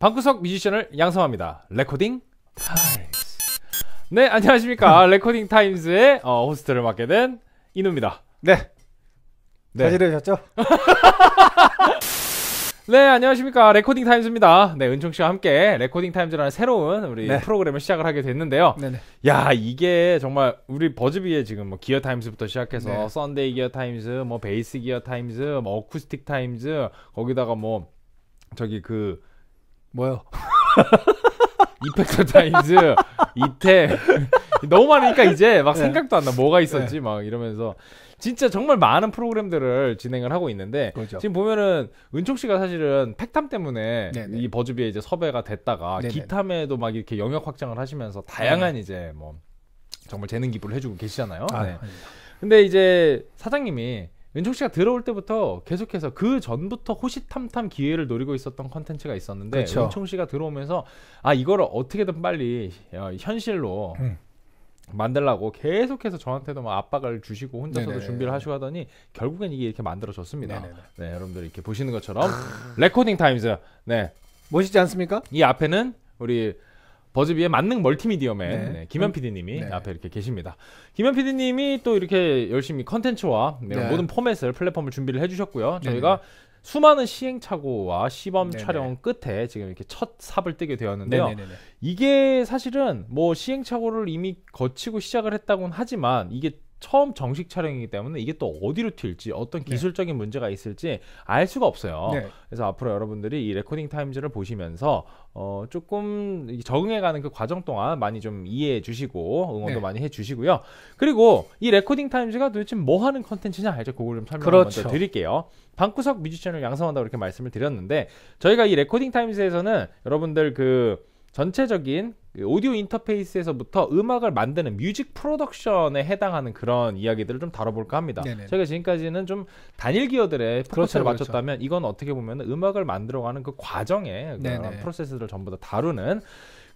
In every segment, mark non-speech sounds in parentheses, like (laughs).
방구석 뮤지션을 양성합니다. 레코딩 타임스. 네, 안녕하십니까. (laughs) 레코딩 타임스의 어, 호스트를 맡게 된 이누입니다. 네. 네. 잘 지내셨죠? (laughs) 네, 안녕하십니까. 레코딩 타임즈입니다. 네, 은총 씨와 함께 레코딩 타임즈라는 새로운 우리 네. 프로그램을 시작을 하게 됐는데요. 네네. 야, 이게 정말 우리 버즈비에 지금 뭐 기어 타임즈부터 시작해서 네. 썬데이 기어 타임즈, 뭐 베이스 기어 타임즈, 뭐 어쿠스틱 타임즈, 거기다가 뭐 저기 그 뭐요? 이펙터 (laughs) 타임즈 이태 너무 많으니까 이제 막 네. 생각도 안 나 뭐가 네. 있었지 네. 막 이러면서 진짜 정말 많은 프로그램들을 진행을 하고 있는데 그렇죠. 지금 보면은 은총 씨가 사실은 팩탐 때문에 네네. 네. 이 버즈비에 이제 섭외가 됐다가 네네. 네, 기탐에도 막 이렇게 영역 확장을 하시면서 다양한 네. 이제 뭐 정말 재능 기부를 해주고 계시잖아요. 아, 네. 근데 이제 사장님이 은총 씨가 들어올 때부터 계속해서 그 전부터 호시탐탐 기회를 노리고 있었던 컨텐츠가 있었는데 그렇죠. 은총 씨가 들어오면서 아 이거를 어떻게든 빨리 어, 현실로 음. 만들라고 계속해서 저한테도 막 압박을 주시고 혼자서도 네네. 준비를 하시고 하더니 결국엔 이게 이렇게 만들어졌습니다. 네네네 네, 여러분들 이렇게 보시는 것처럼 레코딩 타임즈 네 멋있지 않습니까? 이 앞에는 우리 버즈비의 만능 멀티미디어맨 네. 네, 김현 PD님이 네. 앞에 이렇게 계십니다. 김현 PD님이 또 이렇게 열심히 컨텐츠와 네, 네. 모든 포맷을 플랫폼을 준비를 해주셨고요. 네. 저희가 수많은 시행착오와 시범 네네. 촬영 끝에 지금 이렇게 첫 삽을 뜨게 되었는데요. 네네네네. 이게 사실은 뭐 시행착오를 이미 거치고 시작을 했다고는 하지만 이게 처음 정식 촬영이기 때문에 이게 또 어디로 튈지 어떤 기술적인 네. 문제가 있을지 알 수가 없어요. 네. 그래서 앞으로 여러분들이 이 레코딩 타임즈를 보시면서 어, 조금 적응해가는 그 과정 동안 많이 좀 이해해 주시고 응원도 네. 많이 해 주시고요. 그리고 이 레코딩 타임즈가 도대체 뭐 하는 컨텐츠냐 이제 그걸 좀 설명을 그렇죠. 먼저 드릴게요. 방구석 뮤지션을 양성한다고 이렇게 말씀을 드렸는데 저희가 이 레코딩 타임즈에서는 여러분들 그 전체적인 그 오디오 인터페이스에서부터 음악을 만드는 뮤직 프로덕션에 해당하는 그런 이야기들을 좀 다뤄볼까 합니다. 네네. 저희가 지금까지는 좀 단일 기어들의 그렇죠, 프로세스를 그렇죠. 맞췄다면 이건 어떻게 보면 음악을 만들어가는 그 과정에 프로세스를 전부 다 다루는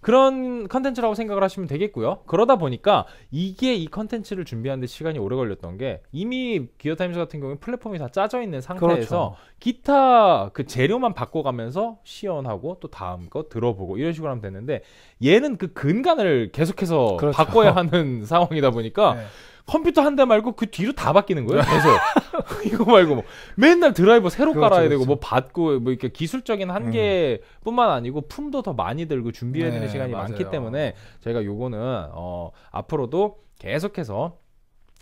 그런 컨텐츠라고 생각을 하시면 되겠고요. 그러다 보니까 이게 이 컨텐츠를 준비하는데 시간이 오래 걸렸던 게 이미 기어타임즈 같은 경우는 플랫폼이 다 짜져 있는 상태에서 그렇죠. 기타 그 재료만 바꿔가면서 시연하고 또 다음 거 들어보고 이런 식으로 하면 되는데 얘는 그 근간을 계속해서 그렇죠. 바꿔야 (laughs) 하는 상황이다 보니까 네. 컴퓨터 한 대 말고 그 뒤로 다 바뀌는 거예요. 계속 (laughs) 이거 말고 뭐 맨날 드라이버 새로 그렇죠, 깔아야 되고 그렇죠. 뭐 받고 뭐 이렇게 기술적인 한계뿐만 음. 아니고 품도 더 많이 들고 준비해야 되는 네, 시간이 맞아요. 많기 때문에 저희가 요거는 어 앞으로도 계속해서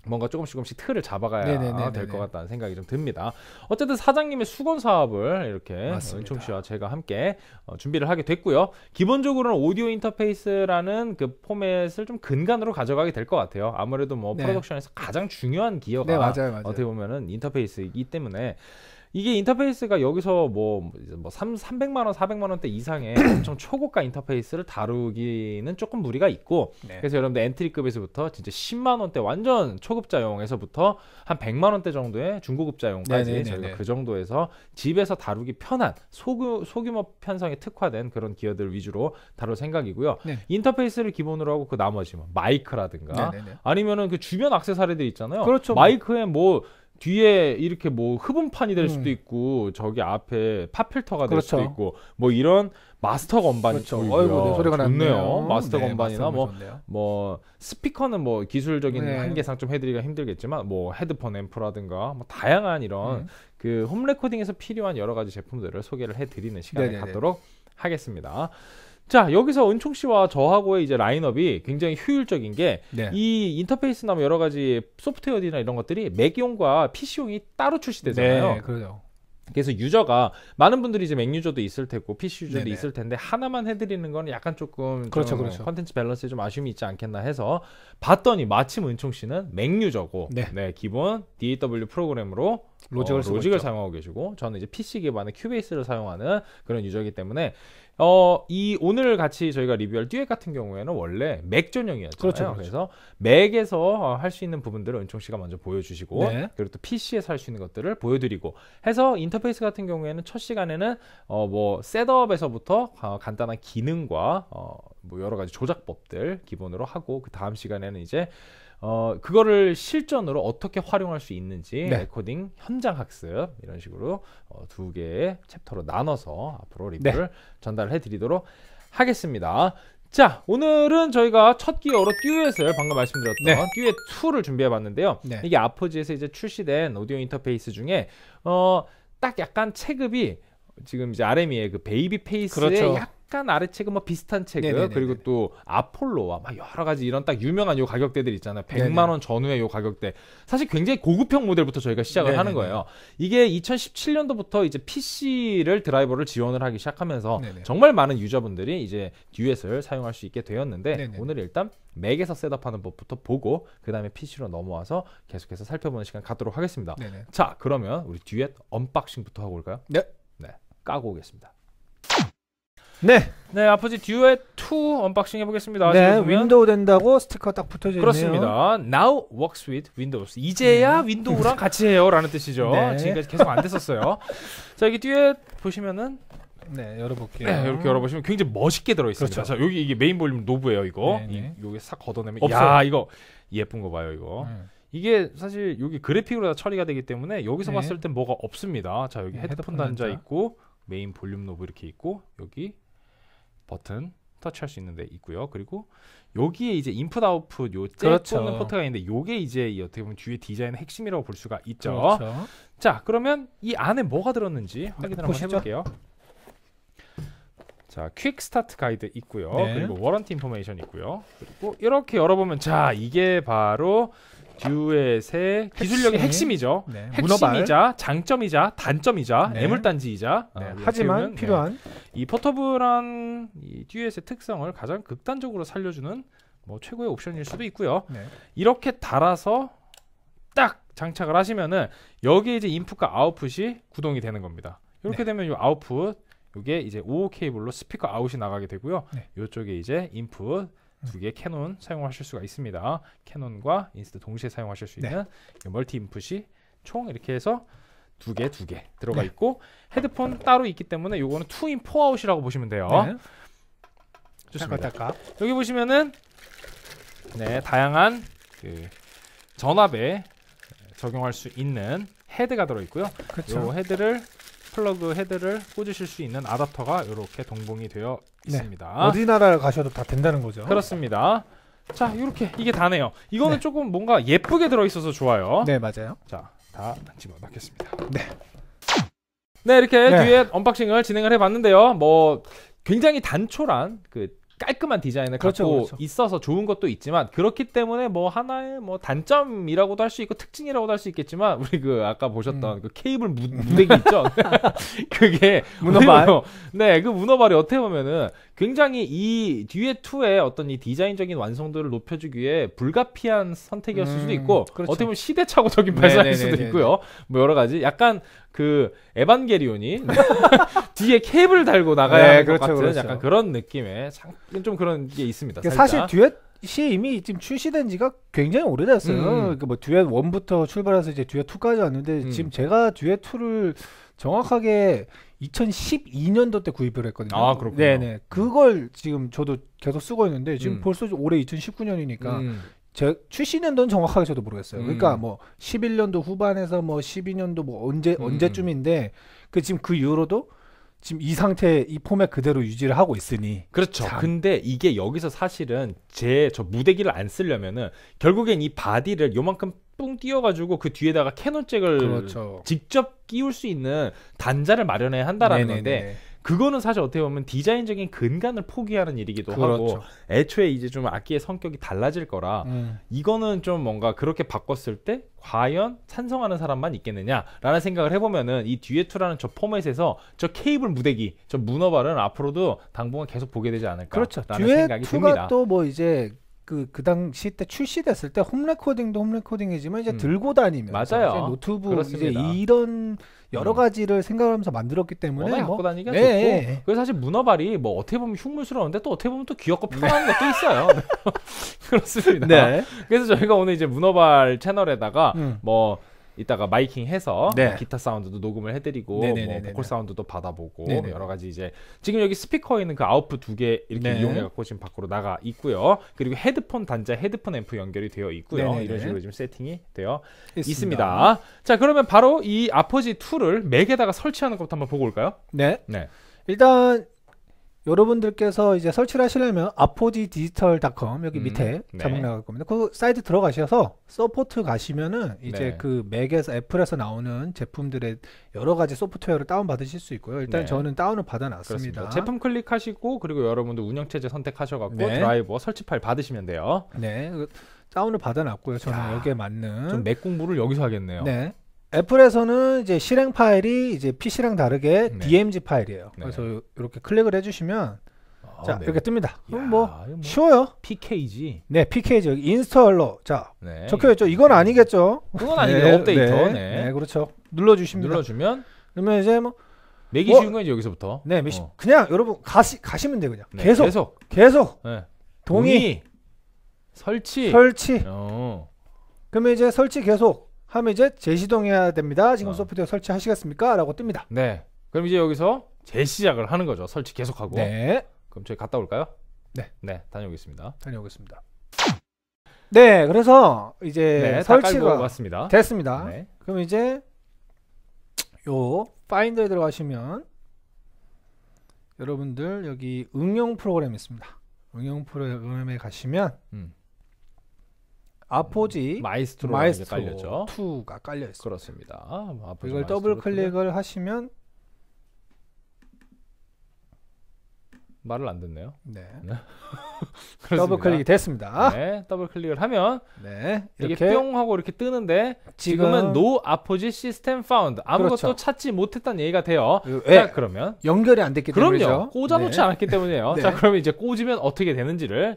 뭔가 조금씩 조금씩 틀을 잡아가야 될 것 같다는 생각이 좀 듭니다. 어쨌든 사장님의 수건 사업을 이렇게 은총 씨와 제가 함께 어, 준비를 하게 됐고요. 기본적으로는 오디오 인터페이스라는 그 포맷을 좀 근간으로 가져가게 될 것 같아요. 아무래도 뭐 네. 프로덕션에서 가장 중요한 기여가 네, 맞아요, 맞아요. 어떻게 보면은 인터페이스이기 때문에 이게 인터페이스가 여기서 뭐, 뭐 3, 300만 원, 400만 원대 이상의 (clears throat) 엄청 초고가 인터페이스를 다루기는 조금 무리가 있고 네. 그래서 여러분들 엔트리급에서부터 진짜 10만 원대 완전 초급자용에서부터 한 100만 원대 정도의 중고급자용까지 네, 네, 네, 저희가 그 정도에서 집에서 다루기 편한 소규, 소규모 편성에 특화된 그런 기어들 위주로 다룰 생각이고요. 네. 인터페이스를 기본으로 하고 그 나머지 뭐 마이크라든가 네네네. 아니면은 그 주변 악세사리들 있잖아요. 그렇죠. 뭐. 마이크에 뭐 뒤에 이렇게 뭐 흡음판이 될 음. 수도 있고 저기 앞에 팝필터가 될 그렇죠. 수도 있고 뭐 이런 마스터 건반이 그렇죠. 어이구, 네, 소리가 좋네요. 났네요. 마스터 네, 건반이나 뭐, 뭐 스피커는 뭐 기술적인 네. 한계상 좀 해드리기가 힘들겠지만 뭐 헤드폰 앰프라든가 뭐 다양한 이런 네. 그홈 레코딩에서 필요한 여러 가지 제품들을 소개를 해드리는 시간을 네네네. 네, 네. 갖도록 하겠습니다. 자 여기서 은총 씨와 저하고의 이제 라인업이 굉장히 효율적인 게이 네. 인터페이스나 뭐 여러 가지 소프트웨어들이나 이런 것들이 맥용과 PC용이 따로 출시되잖아요. 네, 그래요. 그래서 유저가 많은 분들이 이제 맥 유저도 있을 테고 PC 유저도 네네. 있을 텐데 하나만 해드리는 건 약간 조금 그렇죠 그렇죠 컨텐츠 밸런스에 좀 아쉬움이 있지 않겠나 해서 봤더니 마침 은총 씨는 맥 유저고 네. 네 기본 DAW 프로그램으로 로직을, 어, 로직을 사용하고 계시고 저는 이제 PC 기반의 큐베이스를 사용하는 그런 유저이기 때문에 어, 이 오늘 같이 저희가 리뷰할 듀엣 같은 경우에는 원래 맥전용이었잖아요 그렇죠, 그렇죠. 그래서 맥에서 어, 할수 있는 부분들을 은총 씨가 먼저 보여주시고 네. 그리고 또 PC에서 할 수 있는 것들을 보여드리고 해서 인터페이스 같은 경우에는 첫 시간에는 어, 뭐 셋업에서부터 어, 간단한 기능과 어, 뭐 여러 가지 조작법들 기본으로 하고 그 다음 시간에는 이제 어, 그거를 실전으로 어떻게 활용할 수 있는지 네. 레코딩 현장 학습 이런 식으로 어, 두 개의 챕터로 나눠서 앞으로 네. 리뷰를 네. 전달해 드리도록 하겠습니다. 자, 오늘은 저희가 첫 기어로 듀엣을 방금 말씀드렸던 네. 듀엣 2를 준비해 봤는데요. 네. 이게 아포지에서 이제 출시된 오디오 인터페이스 중에 어, 딱 약간 체급이 지금 이제 RME의 그 베이비 페이스에 그렇죠. 약간 약간 아래 책은 뭐 비슷한 체급 네네네네. 그리고 또 아폴로와 막 여러 가지 이런 딱 유명한 요 가격대들 있잖아요. 100만 원 전후의 요 가격대. 사실 굉장히 고급형 모델부터 저희가 시작을 네네네. 하는 거예요. 이게 2017년도부터 이제 PC를 드라이버를 지원을 하기 시작하면서 네네. 정말 많은 유저분들이 이제 듀엣을 사용할 수 있게 되었는데 네네. 오늘 일단 맥에서 셋업하는 법부터 보고 그다음에 PC로 넘어와서 계속해서 살펴보는 시간 갖도록 하겠습니다. 네네. 자, 그러면 우리 듀엣 언박싱부터 하고 올까요? 네. 네. 까고 오겠습니다. 네. 네, 아프지 듀엣 2 언박싱 해보겠습니다. 네, 윈도우 된다고 스티커 딱 붙어져 있네요. 그렇습니다. Now works with Windows. 이제야 음. 윈도우랑 같이 해요라는 뜻이죠. 네. 지금까지 계속 안 됐었어요. (laughs) 자, 여기 듀엣 보시면은 네, 열어볼게요. 네, 이렇게 열어보시면 굉장히 멋있게 들어있습니다. 그렇죠. 자, 여기 이게 메인 볼륨 노브예요, 이거. 네네. 네. 싹 걷어내면 없어요. 야, 이거 예쁜 거 봐요, 이거. 음. 이게 사실 여기 그래픽으로 다 처리가 되기 때문에 여기서 네. 봤을 땐 뭐가 없습니다. 자, 여기 네, 헤드폰 단자 있고 메인 볼륨 노브 이렇게 있고 여기 버튼 터치할 수 있는 데 있고요. 그리고 여기에 이제 인풋 아웃풋 요 그렇죠. 뽑는 포트가 있는데 요게 이제 어떻게 보면 뒤에 디자인의 핵심이라고 볼 수가 있죠. 그렇죠. 자, 그러면 이 안에 뭐가 들었는지 네, 확인을 한번 해볼게요. 자, 퀵 스타트 가이드 있고요. 네. 그리고 워런티 인포메이션 있고요. 그리고 이렇게 열어보면 자, 이게 바로 듀엣의 기술력의 핵심. 이죠 네, 핵심이자 장점이자 단점이자 네. 애물단지이자 네, 어, 하지만 필요한 네. 이 포터블한 이 듀엣의 특성을 가장 극단적으로 살려주는 뭐 최고의 옵션일 수도 있고요. 네. 이렇게 달아서 딱 장착을 하시면은 여기에 이제 인풋과 아웃풋이 구동이 되는 겁니다. 이렇게 네. 되면 이 아웃풋 이게 이제 5 케이블로 스피커 아웃이 나가게 되고요. 이쪽에 이제 인풋 두 개의 캐논 사용하실 수가 있습니다. 캐논과 인스트 동시에 사용하실 수 네. 있는 네. 멀티 인풋이 총 이렇게 해서 두 개, 두 개 들어가 네. 있고 헤드폰 따로 있기 때문에 요거는 투 인 포아웃이라고 보시면 돼요. 네. 좋습니다. 딱 여기 보시면은 네, 다양한 그 전압에 적용할 수 있는 헤드가 들어 있고요. 그 헤드를 플러그 헤드를 꽂으실 수 있는 아답터가 이렇게 동봉이 되어 네. 있습니다. 네. 어디 나라 를 가셔도 다 된다는 거죠. 그렇습니다. 자, 이렇게 이게 다네요. 이거는 네. 조금 뭔가 예쁘게 들어 있어서 좋아요. 네, 맞아요. 자, 다 집어 넣겠습니다. 네. 네, 이렇게 네. 뒤에 언박싱을 진행을 해 봤는데요. 뭐 굉장히 단촐한 그 깔끔한 디자인을 그렇죠, 갖고 그렇죠. 있어서 좋은 것도 있지만 그렇기 때문에 뭐 하나의 뭐 단점이라고도 할 수 있고 특징이라고도 할 수 있겠지만 우리 그 아까 보셨던 음. 그 케이블 무, 무대기 있죠 (laughs) (laughs) 그게 문어발 네그 문어발이 어떻게 보면은 굉장히 이 뒤에 투의 어떤 이 디자인적인 완성도를 높여주기 위해 불가피한 선택이었을 음, 수도 있고 그렇죠. 어떻게 보면 시대착오적인 발상일 네, 네, 수도 네, 있고요. 뭐 여러 가지 약간 그 에반게리온이 (laughs) 뒤에 캡을 달고 나가야 네, 그렇죠, 같은 그렇죠. 약간 그런 느낌의 좀 그런 게 있습니다. 사실 뒤에 시 이미 지금 출시된 지가 굉장히 오래됐어요. 음. 그뭐 그러니까 듀엣 1부터 출발해서 이제 듀엣 2까지 왔는데 음. 지금 제가 듀엣 2를 정확하게 2012년도 때 구입을 했거든요. 아, 그렇군요. 네네. 음. 그걸 지금 저도 계속 쓰고 있는데 지금 음. 벌써 올해 2019년이니까 음. 제 출시 년도는 정확하게 저도 모르겠어요. 음. 그러니까 뭐 11년도 후반에서 뭐 12년도 뭐 언제 음. 언제쯤인데 그 지금 그 이후로도 지금 이 상태 이 폼에 그대로 유지를 하고 있으니 그렇죠. 참. 근데 이게 여기서 사실은 제 저 무대기를 안 쓰려면은 결국엔 이 바디를 요만큼 뿡 띄어가지고 그 뒤에다가 캐논잭을 그렇죠. 직접 끼울 수 있는 단자를 마련해야 한다라는 네네네. 건데 그거는 사실 어떻게 보면 디자인적인 근간을 포기하는 일이기도 그렇죠. 하고 애초에 이제 좀 악기의 성격이 달라질 거라 음. 이거는 좀 뭔가 그렇게 바꿨을 때 과연 찬성하는 사람만 있겠느냐라는 생각을 해보면은 이 듀엣투라는 저 포맷에서 저 케이블 무대기 저 문어발은 앞으로도 당분간 계속 보게 되지 않을까라는 그렇죠. 생각이 듭니다. 듀엣투가 또뭐 이제 그, 그 당시 때 출시됐을 때 홈레코딩도 홈레코딩이지만 이제 음. 들고 다니면서 맞아요. 이제 노트북 그렇습니다. 이제 이런 여러 음. 가지를 음. 생각하면서 만들었기 때문에 워낙 갖고 뭐 다니기가 네. 좋고 그래서 사실 문어발이 뭐 어떻게 보면 흉물스러운데 또 어떻게 보면 또 귀엽고 네. 편한 네. 것도 있어요 (laughs) 그렇습니다 네. 그래서 저희가 오늘 이제 문어발 채널에다가 음. 뭐 이따가 마이킹 해서 네. 기타 사운드도 녹음을 해드리고 네네네네네. 네, 뭐 네, 네, 보컬 사운드도 받아보고 네네. 여러 가지 이제 지금 여기 스피커에 있는 그 아웃풋 두 개 이렇게 네. 이용해 갖고 지금 밖으로 나가 있고요 그리고 헤드폰 단자 헤드폰 앰프 연결이 되어 있고요 네네네. 이런 식으로 지금 세팅이 되어 있습니다. 있습니다. 자 그러면 바로 이 아포지 2를 맥에다가 설치하는 것부터 한번 보고 올까요? 네. 네. 일단 여러분들께서 이제 설치를 하시려면 아포디디지털닷컴 여기 음, 밑에 네. 자막 나갈 겁니다. 그 사이트 들어가셔서 서포트 가시면은 이제 네. 그 맥에서 애플에서 나오는 제품들의 여러 가지 소프트웨어를 다운 받으실 수 있고요. 일단 네. 저는 다운을 받아놨습니다. 제품 클릭하시고 그리고 여러분들 운영체제 선택하셔갖고 네. 드라이버 설치 파일 받으시면 돼요. 네. 그 다운을 받아놨고요. 저는 야, 여기에 맞는 좀맥 공부를 여기서 하겠네요. 네. 애플에서는 이제 실행 파일이 이제 PC랑 다르게 네. DMG 파일이에요. 네. 그래서 이렇게 클릭을 해주시면 아, 자 네. 이렇게 뜹니다. 그럼 뭐, 뭐, 쉬워요. PKG. 네, PKG 여기 인스톨러 자 네. 적혀있죠. 이건 네. 아니겠죠. 그건 아니겠죠. 네, 업데이터. 네, 그렇죠. 눌러주십니다. 눌러주면 그러면 이제 뭐 내기 뭐 쉬운 뭐, 거지 여기서부터. 네, 메시, 어. 그냥 여러분 가시 가시면 돼 그냥 계속 계속 계속 동의, 동의, 설치 설치. 어. 그러면 이제 설치 계속 하면 이제 재시동해야 됩니다. 지금 어. 소프트웨어 설치하시겠습니까? 라고 뜹니다. 네. 그럼 이제 여기서 재시작을 하는 거죠. 설치 계속하고. 네. 그럼 저희 갔다 올까요? 네. 네, 다녀오겠습니다. 다녀오겠습니다. 네, 그래서 이제 네, 설치가 왔습니다. 됐습니다. 네. 그럼 이제 요 파인더에 들어가시면 여러분들 여기 응용 프로그램 있습니다. 응용 프로그램에 가시면 음. 아포지 마이스트로 마이스트로 깔렸죠. 2가 깔려 있습니 그렇습니다. 아, 뭐 이걸 더블 클릭을 클릭. 하시면 말을 안 듣네요. 네. (laughs) 더블 클릭이 됐습니다. 네, 더블 클릭을 하면 네, 이렇게 뿅 하고 이렇게 뜨는데 지금은 노 아포지 시스템 파운드 아무것도 그렇죠. 찾지 못했다는 얘기가 돼요. 왜? 예. 자, 그러면 연결이 안 됐기 때문이죠. 그럼요. 꽂아놓지 네. 않았기 때문이에요. (laughs) 네. 자, 그러면 이제 꽂으면 어떻게 되는지를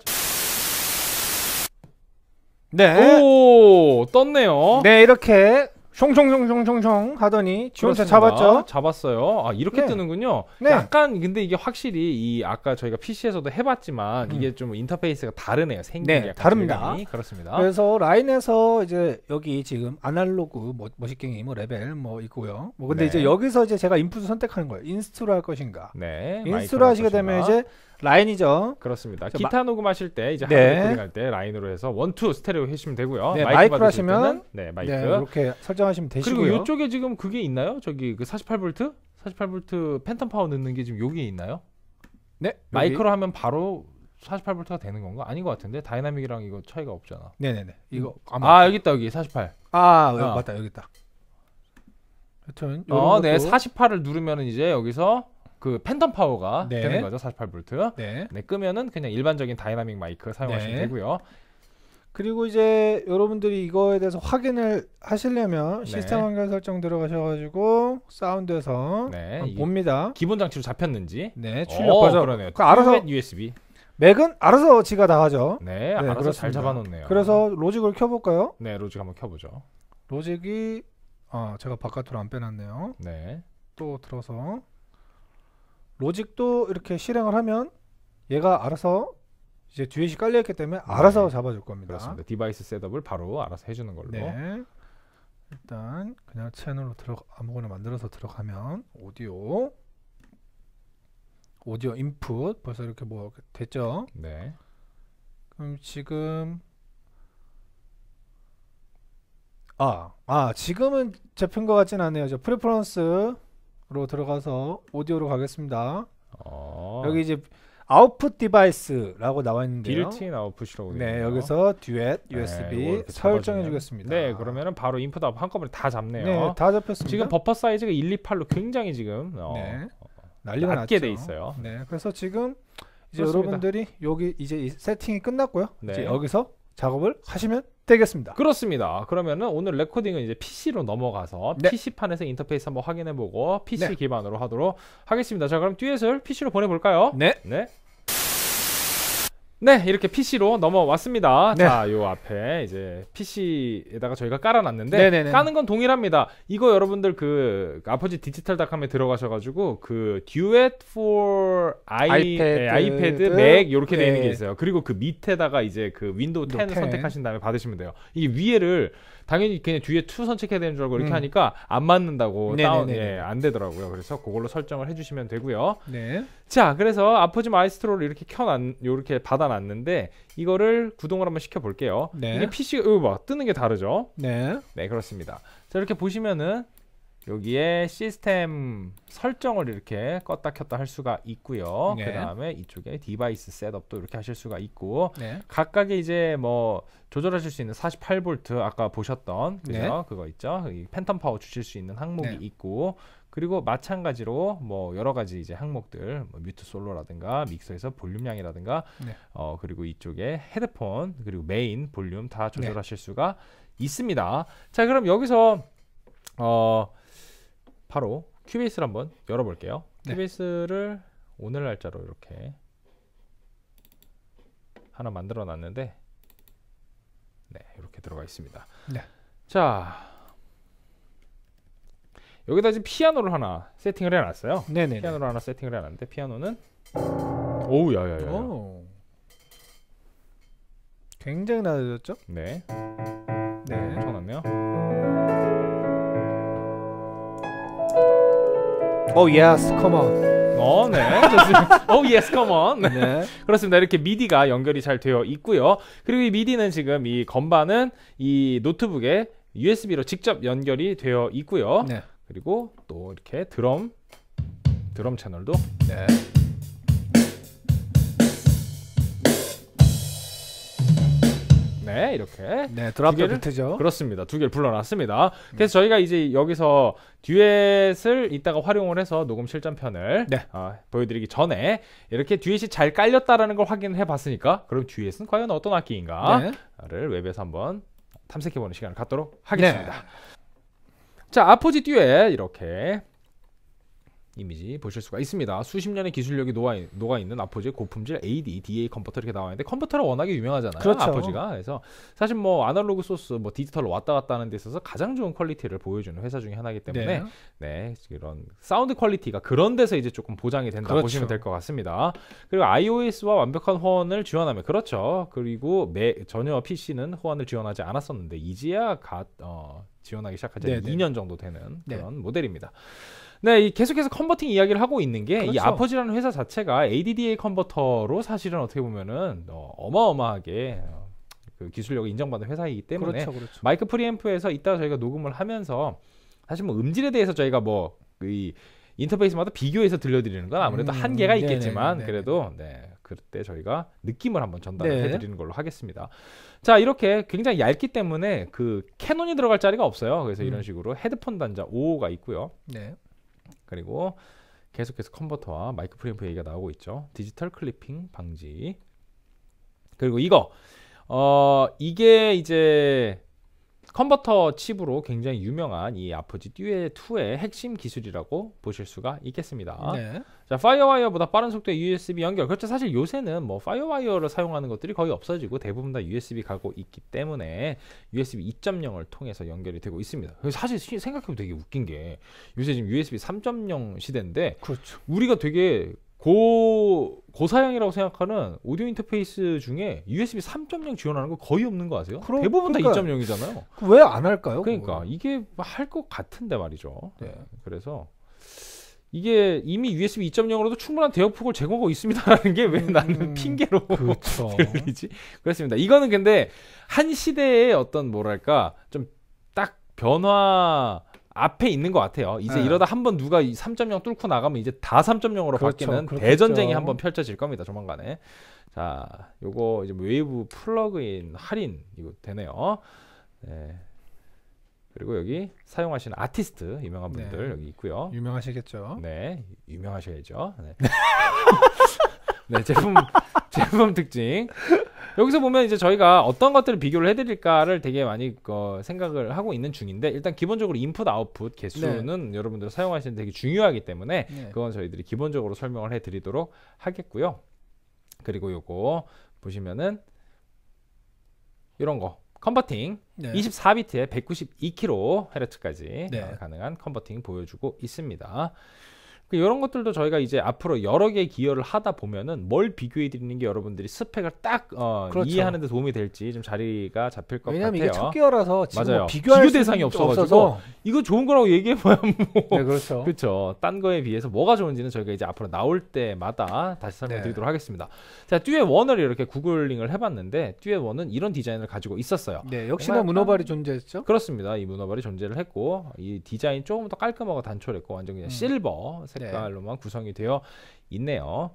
네. 오 떴네요. 네 이렇게 숑숑숑숑숑숑 하더니 지원차 잡았죠. 잡았어요. 아 이렇게 네. 뜨는군요. 네. 약간 근데 이게 확실히 이 아까 저희가 PC에서도 해봤지만 음. 이게 좀 인터페이스가 다르네요. 생긴 네, 게 다릅니다. 질감이. 그렇습니다. 그래서 라인에서 이제 여기 지금 아날로그 멋있게이뭐 레벨 뭐 있고요. 뭐 근데 네. 이제 여기서 이제 제가 인풋을 선택하는 거예요. 인스트로할 것인가. 네. 인스트로 하시게 되면 이제 라인이죠. 그렇습니다. 기타 마... 녹음하실 때 이제 네. 하드 레코딩할 때 라인으로 해서 원투 스테레오 해시면 되고요. 네, 마이크 로 하시면 때네 마이크 네, 이렇게 설정하시면 되시고요. 그리고 이쪽에 지금 그게 있나요? 저기 그 48V 48V 팬텀 파워 넣는 게 지금 여기에 있나요? 네 여기. 마이크로 하면 바로 48V가 되는 건가? 아닌 것 같은데 다이나믹이랑 이거 차이가 없잖아. 네네네. 이거 음. 아마... 아 여기 있다 여기 48. 아 어. 맞다 여기 있다. 하여튼 어, 네 48을 누르면 이제 여기서 그 팬덤 파워가 네. 되는 거죠. 48V. 네. 네. 끄면은 그냥 일반적인 다이나믹 마이크 사용하시면 네. 되고요. 그리고 이제 여러분들이 이거에 대해서 확인을 하시려면 네. 시스템 환경 설정 들어가셔가지고 사운드에서 네, 봅니다. 기본 장치로 잡혔는지. 네, 어, 출력 버전. 그러네요. 그 알아서 USB. 맥은 알아서 지가 다 하죠. 네, 네 알아서 그렇습니다. 잘 잡아놓네요. 그래서 로직을 켜볼까요? 네, 로직 한번 켜보죠. 로직이 아 제가 바깥으로 안 빼놨네요. 네. 또 들어서 로직도 이렇게 실행을 하면 얘가 알아서 이제 듀엣이 깔려 있기 때문에 알아서 네. 잡아줄 겁니다. 그렇습니다. 디바이스 셋업을 바로 알아서 해주는 걸로. 네. 일단 그냥 채널로 들어 아무거나 만들어서 들어가면 오디오 오디오 인풋 벌써 이렇게 뭐 됐죠? 네. 그럼 지금 아, 아 지금은 잡힌 것 같진 않네요. 저 프리퍼런스 로 들어가서 오디오로 가겠습니다. 어. 여기 이제 아웃풋 디바이스라고 나와 있는데요. 빌트인 아웃풋이라고 네, 여기서 듀엣 USB 네, 설정해 주겠습니다. 네, 그러면은 바로 인풋 아웃 한꺼번에 다 잡네요. 네, 다 잡혔습니다. 지금 버퍼 사이즈가 1, 2팔로 굉장히 지금 어, 네, 난리가 낮게 났죠. 돼 있어요. 네, 그래서 지금 이제 그렇습니다. 여러분들이 여기 이제 세팅이 끝났고요. 네. 이제 여기서 작업을 하시면 되겠습니다. 그렇습니다. 그러면은 오늘 레코딩은 이제 PC로 넘어가서 네. PC판에서 인터페이스 한번 확인해보고 PC 네. 기반으로 하도록 하겠습니다. 자, 그럼 듀엣을 PC로 보내볼까요? 네. 네. 네 이렇게 PC로 넘어왔습니다 네. 자요 앞에 이제 PC에다가 저희가 깔아놨는데 네네네. 까는 건 동일합니다 이거 여러분들 그 아버지 디지털 닷컴에 들어가셔가지고 그 듀엣 for 아이, 네, 아이패드, 네, 아이패드 맥 요렇게 네. 되어 있는 게 있어요 그리고 그 밑에다가 이제 그 윈도우 10 선택하신 다음에 받으시면 돼요 이 위에를 당연히 그냥 뒤에 투 선택해야 되는 줄 알고 이렇게 음. 하니까 안 맞는다고 네, 다운 네, 네, 예, 안 되더라고요. 그래서 그걸로 설정을 해주시면 되고요. 네. 자, 그래서 아프지 마이스트로를 이렇게 켜놨, 이렇게 받아놨는데 이거를 구동을 한번 시켜볼게요. 네. 이게 p c 이거 봐 뜨는 게 다르죠. 네. 네, 그렇습니다. 자, 이렇게 보시면은 여기에 시스템 설정을 이렇게 껐다 켰다 할 수가 있고요. 네. 그 다음에 이쪽에 디바이스 셋업도 이렇게 하실 수가 있고 네. 각각의 이제 뭐 조절하실 수 있는 48V 아까 보셨던 네. 그죠? 네. 그거 있죠. 팬텀 파워 주실 수 있는 항목이 네. 있고 그리고 마찬가지로 뭐 여러 가지 이제 항목들 뭐 뮤트 솔로라든가 믹서에서 볼륨량이라든가 네. 어 그리고 이쪽에 헤드폰 그리고 메인 볼륨 다 조절하실 수가 있습니다. 자 그럼 여기서 어 바로 큐베이스를 한번 열어볼게요. 네. 큐베이스를 오늘 날짜로 이렇게 하나 만들어 놨는데 네, 이렇게 들어가 있습니다. 네. 자, 여기다 지금 피아노를 하나 세팅을 해놨어요. 네네. 네, 네. 피아노를 하나 세팅을 해놨는데 피아노는 오우 야야야. 굉장히 낮아졌죠? 네. 네. 엄청났네요. Oh yes, come on. 어, 네. 좋습니다. 오, 예스, 컴온. 네. (laughs) 그렇습니다. 이렇게 미디가 연결이 잘 되어 있고요. 그리고 이 미디는 지금 이 건반은 이 노트북에 USB로 직접 연결이 되어 있고요. 네. 그리고 또 이렇게 드럼 드럼 채널도 네. 네, 이렇게. 네, 드랍 벨트죠. 그렇습니다. 두 개를 불러놨습니다. 그래서 음. 저희가 이제 여기서 듀엣을 이따가 활용을 해서 녹음 실전편을 네. 어, 보여드리기 전에 이렇게 듀엣이 잘 깔렸다라는 걸 확인해 봤으니까 그럼 듀엣은 과연 어떤 악기인가를 네. 웹에서 한번 탐색해보는 시간을 갖도록 하겠습니다. 네. 자, 아포지 듀엣 이렇게 이미지 보실 수가 있습니다. 수십 년의 기술력이 녹아, 녹아 있는 아포지의 고품질 AD, DA 컴버터 이렇게 나와 있는데 컴퓨터가 워낙에 유명하잖아요. 그렇죠. 아포지가 그래서 사실 뭐 아날로그 소스, 뭐 디지털로 왔다 갔다 하는 데 있어서 가장 좋은 퀄리티를 보여주는 회사 중에 하나이기 때문에 네, 네 이런 사운드 퀄리티가 그런 데서 이제 조금 보장이 된다 고 그렇죠. 보시면 될 것 같습니다. 그리고 iOS와 완벽한 호환을 지원하면 그렇죠. 그리고 매, 전혀 PC는 호환을 지원하지 않았었는데 이제야 갓 어, 지원하기 시작한지 2년 정도 되는 네. 그런 네. 모델입니다. 네, 이 계속해서 컨버팅 이야기를 하고 있는 게이 그렇죠. 아퍼지라는 회사 자체가 ADDA 컨버터로 사실은 어떻게 보면은 어, 마어마하게 어, 그 기술력을 인정받은 회사이기 때문에 그렇죠, 그렇죠. 마이크 프리앰프에서 이따 저희가 녹음을 하면서 사실 뭐 음질에 대해서 저희가 뭐이 그 인터페이스마다 비교해서 들려드리는 건 아무래도 음, 한계가 있겠지만 네네 그래도 네 그때 저희가 느낌을 한번 전달해 드리는 네. 걸로 하겠습니다. 자, 이렇게 굉장히 얇기 때문에 그 캐논이 들어갈 자리가 없어요. 그래서 음. 이런 식으로 헤드폰 단자 5호가 있고요. 네. 그리고 계속해서 컨버터와 마이크 프리앰프 얘기가 나오고 있죠. 디지털 클리핑 방지. 그리고 이거 어 이게 이제 컨버터 칩으로 굉장히 유명한 이 아프지 듀엣 2의 핵심 기술이라고 보실 수가 있겠습니다. 네. 자, 파이어와이어보다 빠른 속도의 USB 연결. 그렇죠. 사실 요새는 뭐 파이어와이어를 사용하는 것들이 거의 없어지고 대부분 다 USB 가고 있기 때문에 USB 2.0을 통해서 연결이 되고 있습니다. 사실 생각해보면 되게 웃긴 게 요새 지금 USB 3.0 시대인데 그렇죠. 우리가 되게 고 고사양이라고 생각하는 오디오 인터페이스 중에 USB 3.0 지원하는 거 거의 없는 거 아세요? 그럼, 대부분 그러니까, 다 2.0이잖아요. 왜 안 할까요? 그러니까 그걸? 이게 할 것 같은데 말이죠. 네. 네. 그래서 이게 이미 USB 2.0으로도 충분한 대역폭을 제공하고 있습니다라는 (laughs) 게왜 음, 나는 핑계로 그렇죠. (laughs) 들리지? 그렇습니다. 이거는 근데 한 시대의 어떤 뭐랄까 좀 딱 변화 앞에 있는 것 같아요. 이제 네. 이러다 한번 누가 3.0 뚫고 나가면 이제 다 3.0으로 그렇죠. 바뀌는 그렇겠죠. 대전쟁이 한번 펼쳐질 겁니다. 조만간에. 자, 요거 이제 웨이브 플러그인 할인 이거 되네요. 네. 그리고 여기 사용하시는 아티스트 유명한 네. 분들 네. 여기 있고요. 유명하시겠죠. 네, 유명하셔야죠. 네. (laughs) 네, 제품 (laughs) 제품 특징. 여기서 보면 이제 저희가 어떤 것들을 비교를 해드릴까를 되게 많이 어, 생각을 하고 있는 중인데 일단 기본적으로 인풋 아웃풋 개수는 네. 여러분들 사용하시는 되게 중요하기 때문에 네. 그건 저희들이 기본적으로 설명을 해드리도록 하겠고요. 그리고 요거 보시면은 이런 거 컨버팅 네. 24비트에 192kHz까지 네. 가능한 컨버팅 보여주고 있습니다. 이런 그 것들도 저희가 이제 앞으로 여러 개의 기여를 하다 보면은 뭘 비교해 드리는 게 여러분들이 스펙을 딱 어, 그렇죠. 이해하는 데 도움이 될지 좀 자리가 잡힐 것 왜냐면 같아요. 왜냐면 이게 첫 기여라서 지금 뭐 맞아요. 뭐 비교 대상이 없어가지고 없어서. 이거 좋은 거라고 얘기해 봐야 뭐. 네, 그렇죠. (laughs) 그렇죠. 딴 거에 비해서 뭐가 좋은지는 저희가 이제 앞으로 나올 때마다 다시 네. 설명드리도록 네. 하겠습니다. 자, 듀엣 1을 이렇게 구글링을 해봤는데 듀엣 1은 이런 디자인을 가지고 있었어요. 네, 역시나 문어발이 존재했죠. 그렇습니다. 이 문어발이 존재를 했고 이 디자인 조금 더 깔끔하고 단촐했고 완전 그냥 음. 실버 네. 색깔로만 네. 구성이 되어 있네요.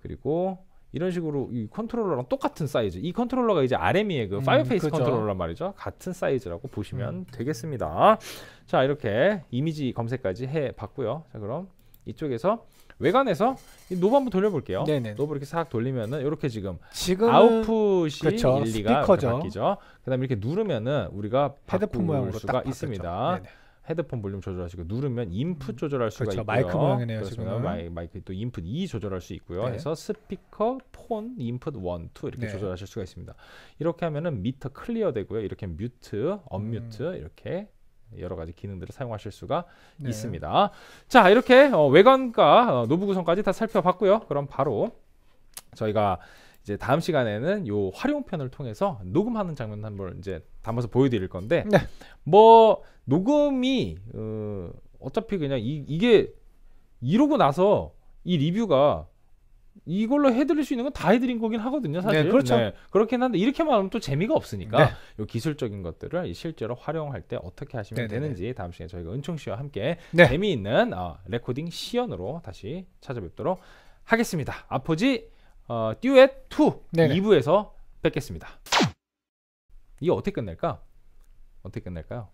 그리고 이런 식으로 이 컨트롤러랑 똑같은 사이즈. 이 컨트롤러가 이제 RME의 그 음, 파이어페이스 그렇죠. 컨트롤러 란 말이죠. 같은 사이즈라고 보시면 음. 되겠습니다. 자, 이렇게 이미지 검색까지 해 봤고요. 자, 그럼 이쪽에서 외관에서 이 노브 한번 돌려볼게요. 네네. 네. 노브 이렇게 싹 돌리면은 이렇게 지금 아웃풋이 그렇죠. 1, 2가 바뀌죠. 그다음에 이렇게 누르면은 우리가 헤드폰 모양으로 수가 있습니다. 네네. 네. 헤드폰 볼륨 조절하시고 누르면 인풋 음. 조절할 수가 그렇죠. 있고요. 마이크 모양이네요 그렇습니다. 지금 마이, 마이크 또 인풋 2 e 조절할 수 있고요. 네. 해서 스피커, 폰, 인풋 1, 2 이렇게 네. 조절하실 수가 있습니다. 이렇게 하면은 미터 클리어 되고요. 이렇게 뮤트, 언뮤트 음. 이렇게 여러 가지 기능들을 사용하실 수가 네. 있습니다. 자 이렇게 어, 외관과 어, 노부 구성까지 다 살펴봤고요. 그럼 바로 저희가 이제 다음 시간에는 요 활용편을 통해서 녹음하는 장면 한번 이제 담아서 보여드릴 건데 네. 뭐 녹음이 어, 어차피 그냥 이, 이게 이러고 나서 이 리뷰가 이걸로 해드릴 수 있는 건 다 해드린 거긴 하거든요, 네, 사실. 네, 그렇죠. 네, 그렇긴 한데 이렇게만 하면 또 재미가 없으니까 네. 요 기술적인 것들을 실제로 활용할 때 어떻게 하시면 네네네. 네, 네. 되는지 다음 시간에 저희가 은총 씨와 함께 네. 재미있는 어, 레코딩 시연으로 다시 찾아뵙도록 하겠습니다. 아포지 어, 듀엣 2 2부에서 뵙겠습니다. 이게 어떻게 끝날까? 어떻게 끝날까요?